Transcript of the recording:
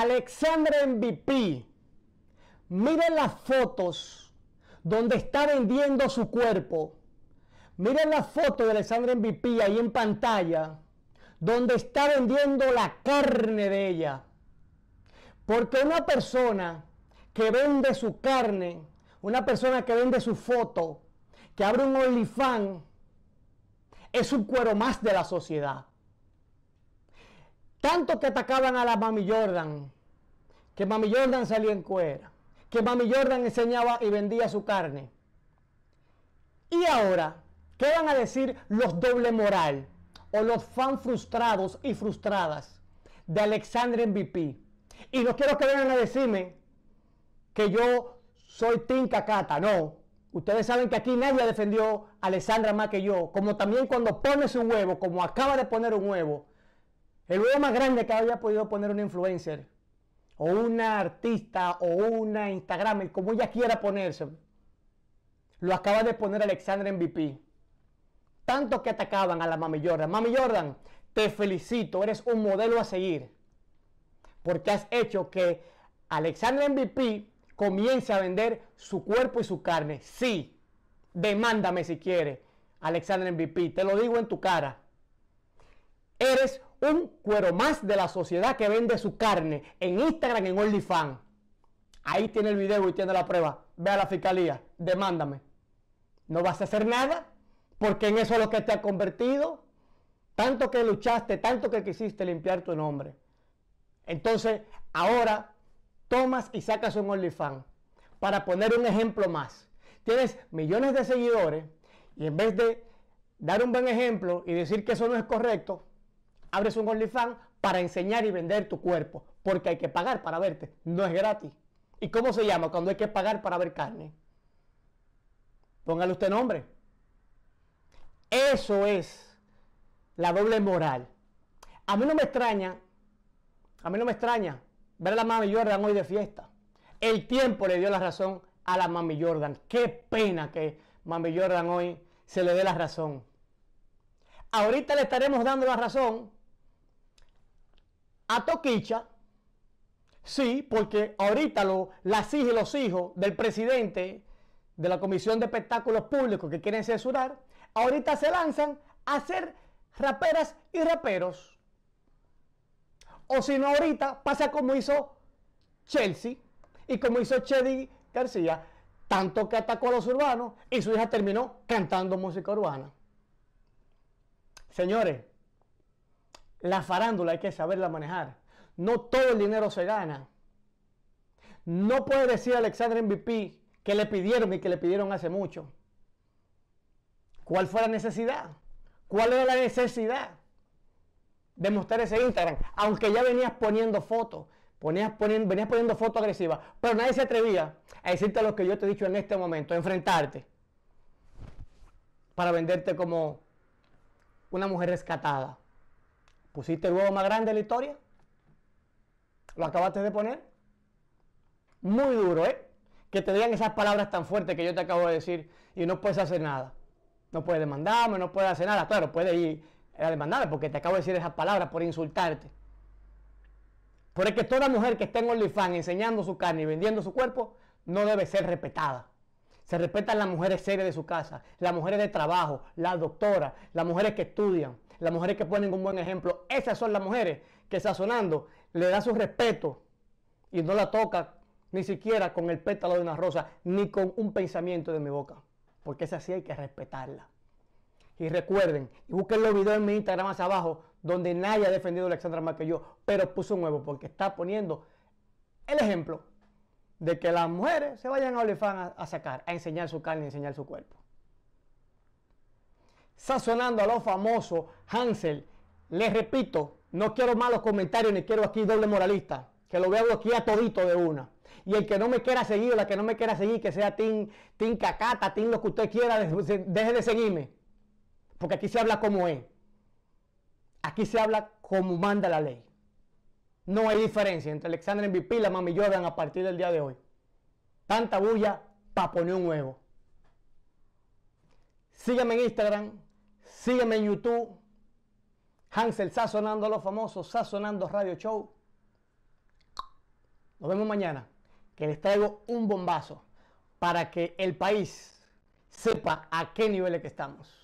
Alexandra MVP, miren las fotos donde está vendiendo su cuerpo. Miren la foto de Alexandra MVP ahí en pantalla, donde está vendiendo la carne de ella. Porque una persona que vende su carne, una persona que vende su foto, que abre un OnlyFans, es un cuero más de la sociedad. Tanto que atacaban a la Mami Jordan, que Mami Jordan salía en cuera, que Mami Jordan enseñaba y vendía su carne. Y ahora, ¿qué van a decir los doble moral o los fan frustrados y frustradas de Alexandre MVP? Y no quiero que vengan a decirme que yo soy tinca Cacata, no. Ustedes saben que aquí nadie defendió a Alexandra más que yo, como también cuando pones un huevo, como acaba de poner un huevo, el huevo más grande que había podido poner un influencer o una artista o una Instagram, como ella quiera ponerse, lo acaba de poner Alexandra MVP. Tanto que atacaban a la Mami Jordan. Mami Jordan, te felicito, eres un modelo a seguir. Porque has hecho que Alexandra MVP comience a vender su cuerpo y su carne. Sí, demándame si quieres, Alexander MVP. Te lo digo en tu cara. Eres un cuero más de la sociedad que vende su carne en Instagram, en OnlyFans. Ahí tiene el video y tiene la prueba. Ve a la fiscalía, demándame. No vas a hacer nada porque en eso es lo que te ha convertido. Tanto que luchaste, tanto que quisiste limpiar tu nombre. Entonces, ahora tomas y sacas un OnlyFans. Para poner un ejemplo más. Tienes millones de seguidores y en vez de dar un buen ejemplo y decir que eso no es correcto, abres un OnlyFans para enseñar y vender tu cuerpo, porque hay que pagar para verte, no es gratis. ¿Y cómo se llama cuando hay que pagar para ver carne? Póngale usted nombre. Eso es la doble moral. A mí no me extraña, a mí no me extraña ver a la mami Jordan hoy de fiesta. El tiempo le dio la razón a la mami Jordan. Qué pena que mami Jordan hoy se le dé la razón. Ahorita le estaremos dando la razón a Toquicha, sí, porque ahorita las hijas y los hijos del presidente de la Comisión de Espectáculos Públicos que quieren censurar, ahorita se lanzan a ser raperas y raperos. O si no, ahorita pasa como hizo Chelsea y como hizo Chedi García, tanto que atacó a los urbanos y su hija terminó cantando música urbana. Señores, la farándula hay que saberla manejar. No todo el dinero se gana. No puede decir Alexandra MVP que le pidieron y que le pidieron hace mucho. ¿Cuál fue la necesidad? ¿Cuál era la necesidad de mostrar ese Instagram? Aunque ya venías poniendo fotos, venías poniendo fotos agresivas, pero nadie se atrevía a decirte lo que yo te he dicho en este momento, enfrentarte para venderte como una mujer rescatada. ¿Pusiste el huevo más grande de la historia? ¿Lo acabaste de poner? Muy duro, ¿eh? Que te digan esas palabras tan fuertes que yo te acabo de decir y no puedes hacer nada. No puedes demandarme, no puedes hacer nada. Claro, puedes ir a demandarme porque te acabo de decir esas palabras por insultarte. Por es que toda mujer que esté en OnlyFans enseñando su carne y vendiendo su cuerpo no debe ser respetada. Se respetan las mujeres serias de su casa, las mujeres de trabajo, las doctoras, las mujeres que estudian las mujeres que ponen un buen ejemplo, esas son las mujeres que sazonando le da su respeto y no la toca ni siquiera con el pétalo de una rosa, ni con un pensamiento de mi boca, porque esa sí hay que respetarla. Y recuerden, y busquen los videos en mi Instagram hacia abajo, donde nadie ha defendido a Alexandra más que yo, pero puso un nuevo, porque está poniendo el ejemplo de que las mujeres se vayan a olifán a, a sacar, a enseñar su carne, a enseñar su cuerpo sazonando a los famosos Hansel. Les repito, no quiero malos comentarios ni quiero aquí doble moralista, que lo aquí a todito de una. Y el que no me quiera seguir la que no me quiera seguir, que sea Tin Cacata, Tin lo que usted quiera, deje de seguirme. Porque aquí se habla como es. Aquí se habla como manda la ley. No hay diferencia entre Alexander MVP y la Mami Jordan a partir del día de hoy. Tanta bulla para poner un huevo. Sígueme en Instagram, sígueme en YouTube. Hansel Sazonando a los famosos, Sazonando Radio Show. Nos vemos mañana, que les traigo un bombazo para que el país sepa a qué nivel es que estamos.